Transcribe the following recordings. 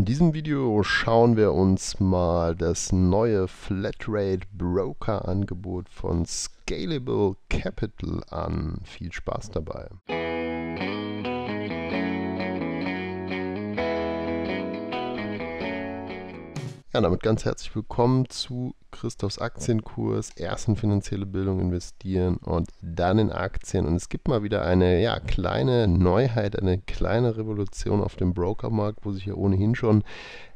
In diesem Video schauen wir uns mal das neue Flatrate Broker Angebot von Scalable Capital an. Viel Spaß dabei. Ja, damit ganz herzlich willkommen zu Christophs Aktienkurs, erst in finanzielle Bildung investieren und dann in Aktien. Und es gibt mal wieder eine ja, kleine Neuheit, eine kleine Revolution auf dem Brokermarkt, wo sich ja ohnehin schon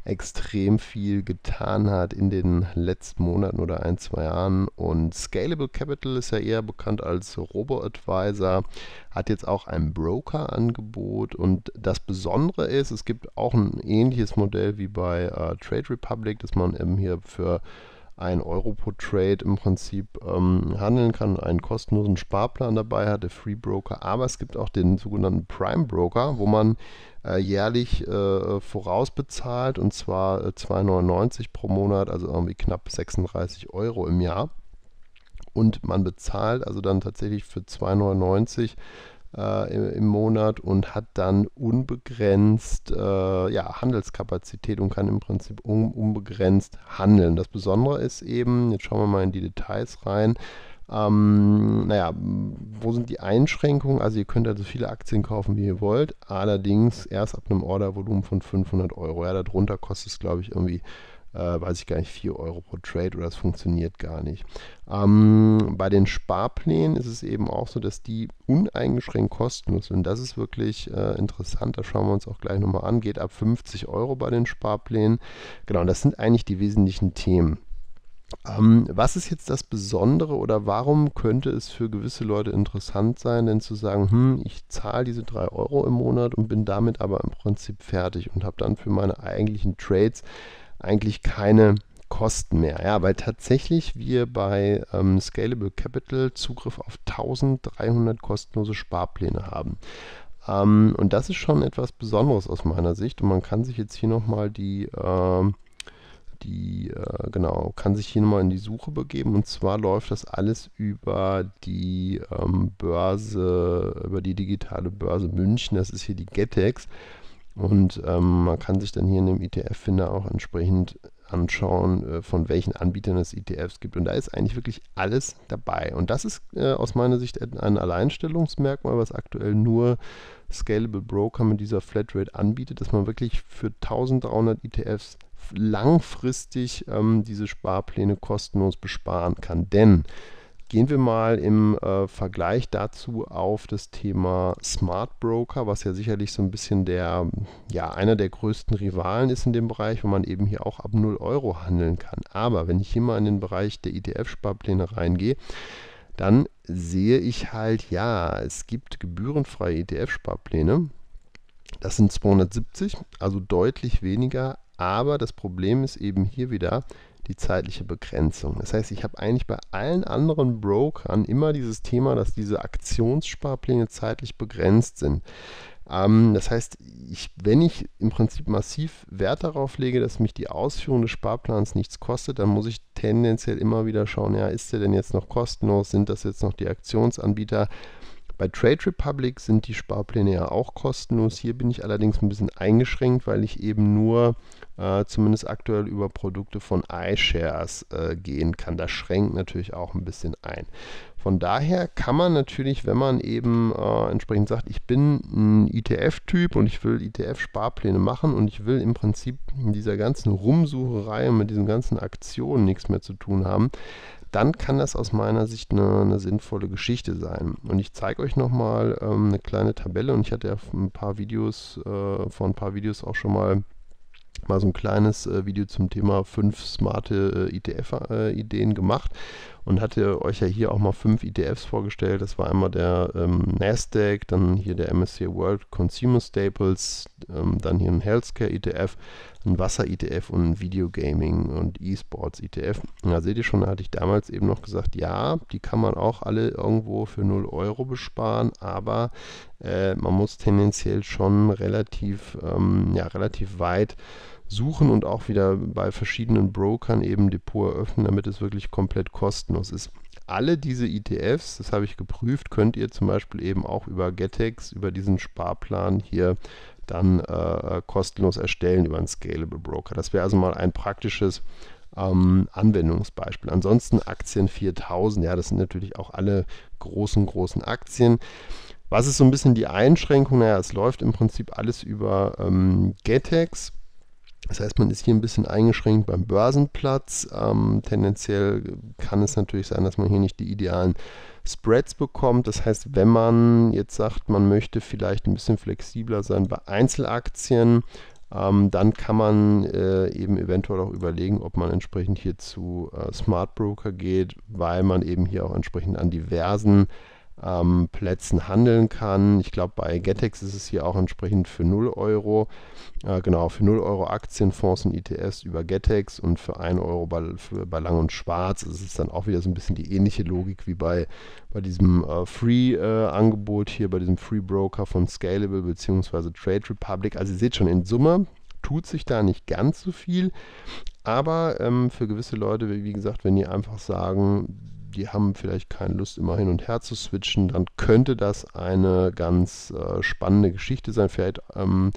extrem viel getan hat in den letzten Monaten oder ein, zwei Jahren. Und Scalable Capital ist ja eher bekannt als Robo-Advisor, hat jetzt auch ein Broker-Angebot. Und das Besondere ist, es gibt auch ein ähnliches Modell wie bei äh, Trade Republic, dass man eben hier für ein Euro pro Trade im Prinzip ähm, handeln kann und einen kostenlosen Sparplan dabei hat, der Free Broker. Aber es gibt auch den sogenannten Prime Broker, wo man äh, jährlich äh, vorausbezahlt und zwar äh, 2,99 pro Monat, also irgendwie knapp 36 Euro im Jahr und man bezahlt also dann tatsächlich für 2,99 Euro äh, im, im, Monat und hat dann unbegrenzt äh, ja, Handelskapazität und kann im Prinzip un, unbegrenzt handeln. Das Besondere ist eben, jetzt schauen wir mal in die Details rein, ähm, naja, wo sind die Einschränkungen? Also ihr könnt also viele Aktien kaufen, wie ihr wollt, allerdings erst ab einem Ordervolumen von 500 Euro. Ja, darunter kostet es, glaube ich, irgendwie äh, weiß ich gar nicht, 4 Euro pro Trade oder das funktioniert gar nicht. Ähm, bei den Sparplänen ist es eben auch so, dass die uneingeschränkt kostenlos sind. Das ist wirklich äh, interessant, Da schauen wir uns auch gleich nochmal an. Geht ab 50 Euro bei den Sparplänen. Genau, und das sind eigentlich die wesentlichen Themen. Ähm, was ist jetzt das Besondere oder warum könnte es für gewisse Leute interessant sein, denn zu sagen, hm, ich zahle diese 3 Euro im Monat und bin damit aber im Prinzip fertig und habe dann für meine eigentlichen Trades eigentlich keine Kosten mehr. Ja, weil tatsächlich wir bei ähm, Scalable Capital Zugriff auf 1300 kostenlose Sparpläne haben. Ähm, und das ist schon etwas Besonderes aus meiner Sicht. Und man kann sich jetzt hier nochmal die, äh, die äh, genau, kann sich hier nochmal in die Suche begeben. Und zwar läuft das alles über die ähm, Börse, über die digitale Börse München. Das ist hier die GetEx. Und ähm, man kann sich dann hier in dem ETF-Finder auch entsprechend anschauen, äh, von welchen Anbietern es ETFs gibt. Und da ist eigentlich wirklich alles dabei. Und das ist äh, aus meiner Sicht ein Alleinstellungsmerkmal, was aktuell nur Scalable Broker mit dieser Flatrate anbietet, dass man wirklich für 1300 ETFs langfristig ähm, diese Sparpläne kostenlos besparen kann. Denn Gehen wir mal im äh, Vergleich dazu auf das Thema Smart Broker, was ja sicherlich so ein bisschen der, ja, einer der größten Rivalen ist in dem Bereich, wo man eben hier auch ab 0 Euro handeln kann. Aber wenn ich hier mal in den Bereich der ETF-Sparpläne reingehe, dann sehe ich halt, ja, es gibt gebührenfreie ETF-Sparpläne. Das sind 270, also deutlich weniger. Aber das Problem ist eben hier wieder, die zeitliche Begrenzung. Das heißt, ich habe eigentlich bei allen anderen Brokern immer dieses Thema, dass diese Aktionssparpläne zeitlich begrenzt sind. Ähm, das heißt, ich, wenn ich im Prinzip massiv Wert darauf lege, dass mich die Ausführung des Sparplans nichts kostet, dann muss ich tendenziell immer wieder schauen, ja, ist der denn jetzt noch kostenlos? Sind das jetzt noch die Aktionsanbieter? Bei Trade Republic sind die Sparpläne ja auch kostenlos. Hier bin ich allerdings ein bisschen eingeschränkt, weil ich eben nur äh, zumindest aktuell über Produkte von iShares äh, gehen kann. Das schränkt natürlich auch ein bisschen ein. Von daher kann man natürlich, wenn man eben äh, entsprechend sagt, ich bin ein ETF-Typ und ich will ETF-Sparpläne machen und ich will im Prinzip mit dieser ganzen Rumsucherei und mit diesen ganzen Aktionen nichts mehr zu tun haben, dann kann das aus meiner Sicht eine, eine sinnvolle Geschichte sein. Und ich zeige euch nochmal ähm, eine kleine Tabelle und ich hatte ja ein paar Videos, äh, vor ein paar Videos auch schon mal mal so ein kleines äh, Video zum Thema fünf smarte äh, ITF-Ideen e äh, gemacht und hatte euch ja hier auch mal fünf ETFs vorgestellt. Das war einmal der ähm, Nasdaq, dann hier der MSCI World Consumer Staples, ähm, dann hier ein Healthcare ETF, ein Wasser ETF und ein Video Gaming und E-Sports ETF. Und da seht ihr schon, da hatte ich damals eben noch gesagt, ja, die kann man auch alle irgendwo für 0 Euro besparen, aber äh, man muss tendenziell schon relativ, ähm, ja, relativ weit suchen und auch wieder bei verschiedenen Brokern eben Depot eröffnen, damit es wirklich komplett kostenlos ist. Alle diese ETFs, das habe ich geprüft, könnt ihr zum Beispiel eben auch über Getex, über diesen Sparplan hier dann äh, kostenlos erstellen über einen Scalable Broker. Das wäre also mal ein praktisches ähm, Anwendungsbeispiel. Ansonsten Aktien 4000, ja, das sind natürlich auch alle großen, großen Aktien. Was ist so ein bisschen die Einschränkung? Naja, es läuft im Prinzip alles über ähm, Getex. Das heißt, man ist hier ein bisschen eingeschränkt beim Börsenplatz. Ähm, tendenziell kann es natürlich sein, dass man hier nicht die idealen Spreads bekommt. Das heißt, wenn man jetzt sagt, man möchte vielleicht ein bisschen flexibler sein bei Einzelaktien, ähm, dann kann man äh, eben eventuell auch überlegen, ob man entsprechend hier zu äh, Smart Broker geht, weil man eben hier auch entsprechend an diversen ähm, Plätzen handeln kann. Ich glaube, bei Getex ist es hier auch entsprechend für 0 Euro. Äh, genau, für 0 Euro Aktienfonds und ETFs über Getex und für 1 Euro bei, für, bei Lang und Schwarz ist es dann auch wieder so ein bisschen die ähnliche Logik wie bei, bei diesem äh, Free-Angebot äh, hier, bei diesem Free Broker von Scalable bzw. Trade Republic. Also ihr seht schon, in Summe tut sich da nicht ganz so viel. Aber ähm, für gewisse Leute, wie, wie gesagt, wenn die einfach sagen, die haben vielleicht keine Lust, immer hin und her zu switchen, dann könnte das eine ganz äh, spannende Geschichte sein. Vielleicht, ähm,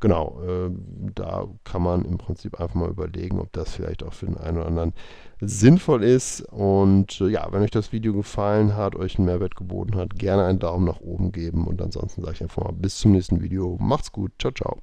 genau, äh, da kann man im Prinzip einfach mal überlegen, ob das vielleicht auch für den einen oder anderen sinnvoll ist. Und äh, ja, wenn euch das Video gefallen hat, euch einen Mehrwert geboten hat, gerne einen Daumen nach oben geben. Und ansonsten sage ich einfach mal bis zum nächsten Video. Macht's gut. Ciao, ciao.